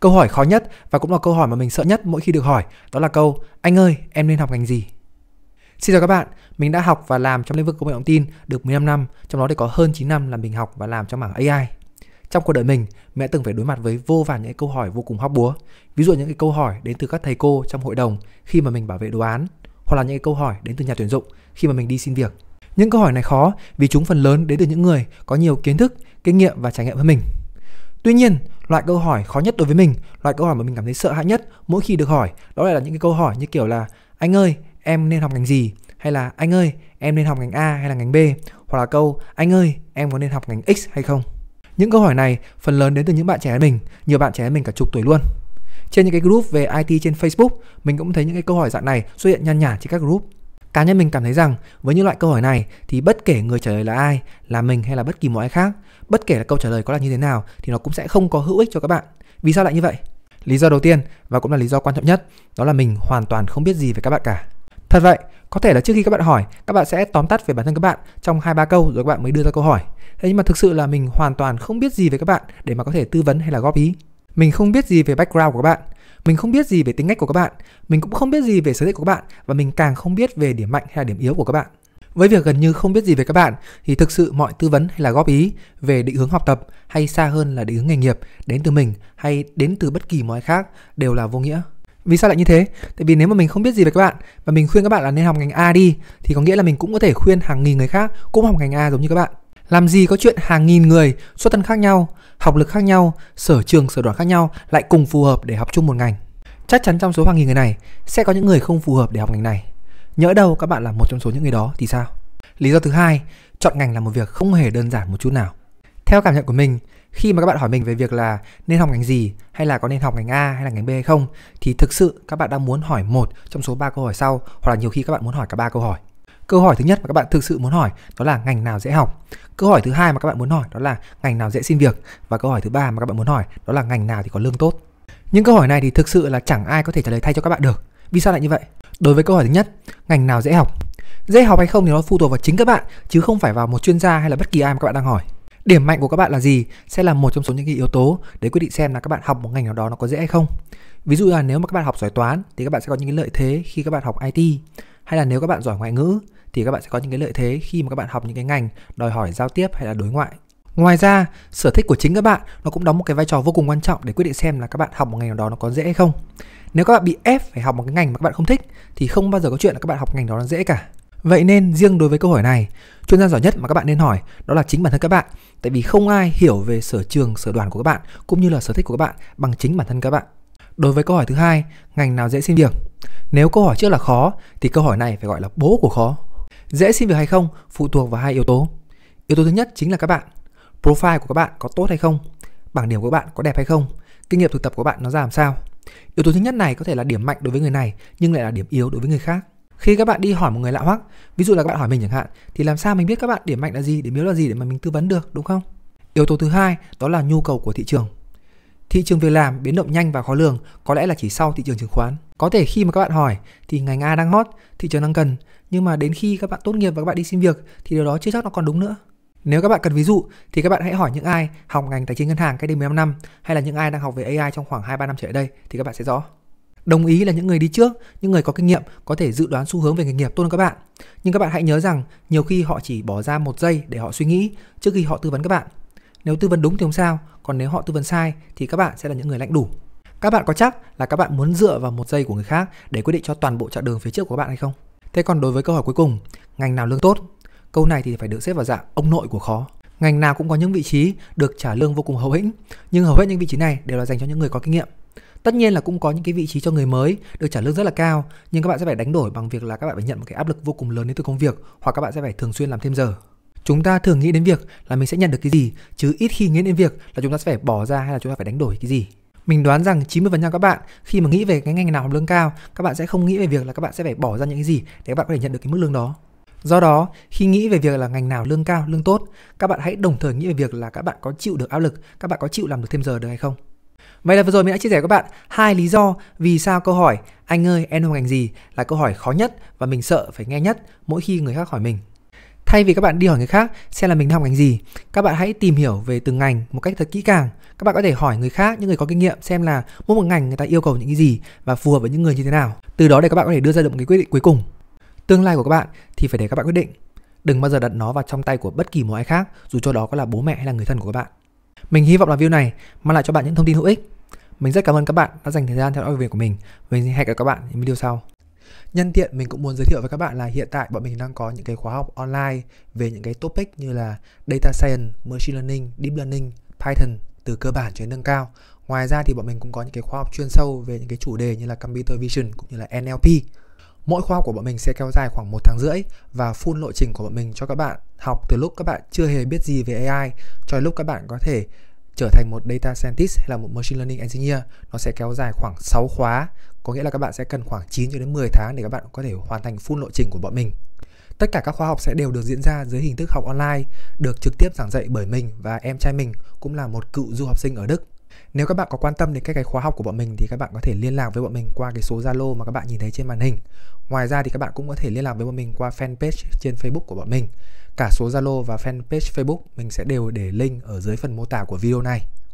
Câu hỏi khó nhất và cũng là câu hỏi mà mình sợ nhất mỗi khi được hỏi, đó là câu Anh ơi, em nên học ngành gì? Xin chào các bạn, mình đã học và làm trong lĩnh vực công nghệ thông tin được 15 năm, trong đó thì có hơn 9 năm là mình học và làm trong mảng AI. Trong cuộc đời mình, mẹ từng phải đối mặt với vô vàn những câu hỏi vô cùng hóc búa. Ví dụ những cái câu hỏi đến từ các thầy cô trong hội đồng khi mà mình bảo vệ đồ án, hoặc là những cái câu hỏi đến từ nhà tuyển dụng khi mà mình đi xin việc. Những câu hỏi này khó vì chúng phần lớn đến từ những người có nhiều kiến thức, kinh nghiệm và trải nghiệm hơn mình. Tuy nhiên, Loại câu hỏi khó nhất đối với mình, loại câu hỏi mà mình cảm thấy sợ hãi nhất mỗi khi được hỏi, đó lại là những cái câu hỏi như kiểu là anh ơi, em nên học ngành gì? Hay là anh ơi, em nên học ngành A hay là ngành B? Hoặc là câu anh ơi, em có nên học ngành X hay không? Những câu hỏi này phần lớn đến từ những bạn trẻ mình, nhiều bạn trẻ mình cả chục tuổi luôn. Trên những cái group về IT trên Facebook, mình cũng thấy những cái câu hỏi dạng này xuất hiện nhan nhản trên các group Cá nhân mình cảm thấy rằng với những loại câu hỏi này thì bất kể người trả lời là ai, là mình hay là bất kỳ một ai khác, bất kể là câu trả lời có là như thế nào thì nó cũng sẽ không có hữu ích cho các bạn. Vì sao lại như vậy? Lý do đầu tiên và cũng là lý do quan trọng nhất đó là mình hoàn toàn không biết gì về các bạn cả. Thật vậy, có thể là trước khi các bạn hỏi, các bạn sẽ tóm tắt về bản thân các bạn trong hai ba câu rồi các bạn mới đưa ra câu hỏi. Thế nhưng mà thực sự là mình hoàn toàn không biết gì về các bạn để mà có thể tư vấn hay là góp ý. Mình không biết gì về background của các bạn, mình không biết gì về tính cách của các bạn, mình cũng không biết gì về sở thích của các bạn và mình càng không biết về điểm mạnh hay là điểm yếu của các bạn. Với việc gần như không biết gì về các bạn thì thực sự mọi tư vấn hay là góp ý về định hướng học tập hay xa hơn là định hướng nghề nghiệp đến từ mình hay đến từ bất kỳ một ai khác đều là vô nghĩa. Vì sao lại như thế? Tại vì nếu mà mình không biết gì về các bạn và mình khuyên các bạn là nên học ngành A đi thì có nghĩa là mình cũng có thể khuyên hàng nghìn người khác cũng học ngành A giống như các bạn. Làm gì có chuyện hàng nghìn người xuất thân khác nhau học lực khác nhau, sở trường sở đoản khác nhau lại cùng phù hợp để học chung một ngành. Chắc chắn trong số hàng nghìn người này sẽ có những người không phù hợp để học ngành này. Nhỡ đâu các bạn là một trong số những người đó thì sao? Lý do thứ hai, chọn ngành là một việc không hề đơn giản một chút nào. Theo cảm nhận của mình, khi mà các bạn hỏi mình về việc là nên học ngành gì hay là có nên học ngành A hay là ngành B hay không thì thực sự các bạn đang muốn hỏi một trong số ba câu hỏi sau hoặc là nhiều khi các bạn muốn hỏi cả ba câu hỏi. Câu hỏi thứ nhất mà các bạn thực sự muốn hỏi đó là ngành nào dễ học. Câu hỏi thứ hai mà các bạn muốn hỏi đó là ngành nào dễ xin việc và câu hỏi thứ ba mà các bạn muốn hỏi đó là ngành nào thì có lương tốt. Những câu hỏi này thì thực sự là chẳng ai có thể trả lời thay cho các bạn được. Vì sao lại như vậy? Đối với câu hỏi thứ nhất, ngành nào dễ học? Dễ học hay không thì nó phụ thuộc vào chính các bạn chứ không phải vào một chuyên gia hay là bất kỳ ai mà các bạn đang hỏi. Điểm mạnh của các bạn là gì sẽ là một trong số những cái yếu tố để quyết định xem là các bạn học một ngành nào đó nó có dễ hay không. Ví dụ là nếu mà các bạn học giỏi toán thì các bạn sẽ có những cái lợi thế khi các bạn học IT hay là nếu các bạn giỏi ngoại ngữ thì các bạn sẽ có những cái lợi thế khi mà các bạn học những cái ngành đòi hỏi giao tiếp hay là đối ngoại Ngoài ra, sở thích của chính các bạn nó cũng đóng một cái vai trò vô cùng quan trọng để quyết định xem là các bạn học một ngành nào đó nó có dễ hay không. Nếu các bạn bị ép phải học một cái ngành mà các bạn không thích thì không bao giờ có chuyện là các bạn học ngành đó nó dễ cả. Vậy nên riêng đối với câu hỏi này, chuyên gia giỏi nhất mà các bạn nên hỏi đó là chính bản thân các bạn, tại vì không ai hiểu về sở trường, sở đoàn của các bạn cũng như là sở thích của các bạn bằng chính bản thân các bạn. Đối với câu hỏi thứ hai, ngành nào dễ xin việc? Nếu câu hỏi trước là khó thì câu hỏi này phải gọi là bố của khó. Dễ xin việc hay không phụ thuộc vào hai yếu tố. Yếu tố thứ nhất chính là các bạn. Profile của các bạn có tốt hay không? Bảng điểm của các bạn có đẹp hay không? Kinh nghiệm thực tập của bạn nó ra làm sao? Yếu tố thứ nhất này có thể là điểm mạnh đối với người này nhưng lại là điểm yếu đối với người khác. Khi các bạn đi hỏi một người lạ hoắc, ví dụ là các bạn hỏi mình chẳng hạn, thì làm sao mình biết các bạn điểm mạnh là gì, điểm yếu là gì để mà mình tư vấn được, đúng không? Yếu tố thứ hai đó là nhu cầu của thị trường. Thị trường việc làm biến động nhanh và khó lường, có lẽ là chỉ sau thị trường chứng khoán. Có thể khi mà các bạn hỏi thì ngành A đang hot, thị trường đang cần, nhưng mà đến khi các bạn tốt nghiệp và các bạn đi xin việc thì điều đó chưa chắc nó còn đúng nữa nếu các bạn cần ví dụ thì các bạn hãy hỏi những ai học ngành tài chính ngân hàng cách đây 15 năm hay là những ai đang học về AI trong khoảng 2 3 năm trở lại đây thì các bạn sẽ rõ. Đồng ý là những người đi trước, những người có kinh nghiệm có thể dự đoán xu hướng về nghề nghiệp tốt hơn các bạn. Nhưng các bạn hãy nhớ rằng nhiều khi họ chỉ bỏ ra một giây để họ suy nghĩ trước khi họ tư vấn các bạn. Nếu tư vấn đúng thì không sao, còn nếu họ tư vấn sai thì các bạn sẽ là những người lạnh đủ. Các bạn có chắc là các bạn muốn dựa vào một giây của người khác để quyết định cho toàn bộ chặng đường phía trước của các bạn hay không? Thế còn đối với câu hỏi cuối cùng, ngành nào lương tốt? Câu này thì phải được xếp vào dạng ông nội của khó. Ngành nào cũng có những vị trí được trả lương vô cùng hậu hĩnh, nhưng hầu hết những vị trí này đều là dành cho những người có kinh nghiệm. Tất nhiên là cũng có những cái vị trí cho người mới được trả lương rất là cao, nhưng các bạn sẽ phải đánh đổi bằng việc là các bạn phải nhận một cái áp lực vô cùng lớn đến từ công việc hoặc các bạn sẽ phải thường xuyên làm thêm giờ. Chúng ta thường nghĩ đến việc là mình sẽ nhận được cái gì, chứ ít khi nghĩ đến việc là chúng ta sẽ phải bỏ ra hay là chúng ta phải đánh đổi cái gì mình đoán rằng 90% các bạn khi mà nghĩ về cái ngành nào lương cao các bạn sẽ không nghĩ về việc là các bạn sẽ phải bỏ ra những cái gì để các bạn có thể nhận được cái mức lương đó Do đó, khi nghĩ về việc là ngành nào lương cao, lương tốt, các bạn hãy đồng thời nghĩ về việc là các bạn có chịu được áp lực, các bạn có chịu làm được thêm giờ được hay không. Vậy là vừa rồi mình đã chia sẻ với các bạn hai lý do vì sao câu hỏi anh ơi em học ngành gì là câu hỏi khó nhất và mình sợ phải nghe nhất mỗi khi người khác hỏi mình. Thay vì các bạn đi hỏi người khác xem là mình học ngành gì, các bạn hãy tìm hiểu về từng ngành một cách thật kỹ càng. Các bạn có thể hỏi người khác, những người có kinh nghiệm xem là mỗi một ngành người ta yêu cầu những cái gì và phù hợp với những người như thế nào. Từ đó để các bạn có thể đưa ra được một cái quyết định cuối cùng. Tương lai của các bạn thì phải để các bạn quyết định. Đừng bao giờ đặt nó vào trong tay của bất kỳ một ai khác, dù cho đó có là bố mẹ hay là người thân của các bạn. Mình hy vọng là video này mang lại cho bạn những thông tin hữu ích. Mình rất cảm ơn các bạn đã dành thời gian theo dõi việc của mình. Mình hẹn gặp các bạn những video sau. Nhân tiện mình cũng muốn giới thiệu với các bạn là hiện tại bọn mình đang có những cái khóa học online về những cái topic như là data science, machine learning, deep learning, Python từ cơ bản cho đến nâng cao. Ngoài ra thì bọn mình cũng có những cái khóa học chuyên sâu về những cái chủ đề như là computer vision cũng như là NLP. Mỗi khóa của bọn mình sẽ kéo dài khoảng một tháng rưỡi và full lộ trình của bọn mình cho các bạn học từ lúc các bạn chưa hề biết gì về AI cho đến lúc các bạn có thể trở thành một data scientist hay là một machine learning engineer nó sẽ kéo dài khoảng 6 khóa có nghĩa là các bạn sẽ cần khoảng 9 cho đến 10 tháng để các bạn có thể hoàn thành full lộ trình của bọn mình. Tất cả các khóa học sẽ đều được diễn ra dưới hình thức học online, được trực tiếp giảng dạy bởi mình và em trai mình cũng là một cựu du học sinh ở Đức. Nếu các bạn có quan tâm đến các cái khóa học của bọn mình thì các bạn có thể liên lạc với bọn mình qua cái số Zalo mà các bạn nhìn thấy trên màn hình. Ngoài ra thì các bạn cũng có thể liên lạc với bọn mình qua fanpage trên Facebook của bọn mình. Cả số Zalo và fanpage Facebook mình sẽ đều để link ở dưới phần mô tả của video này.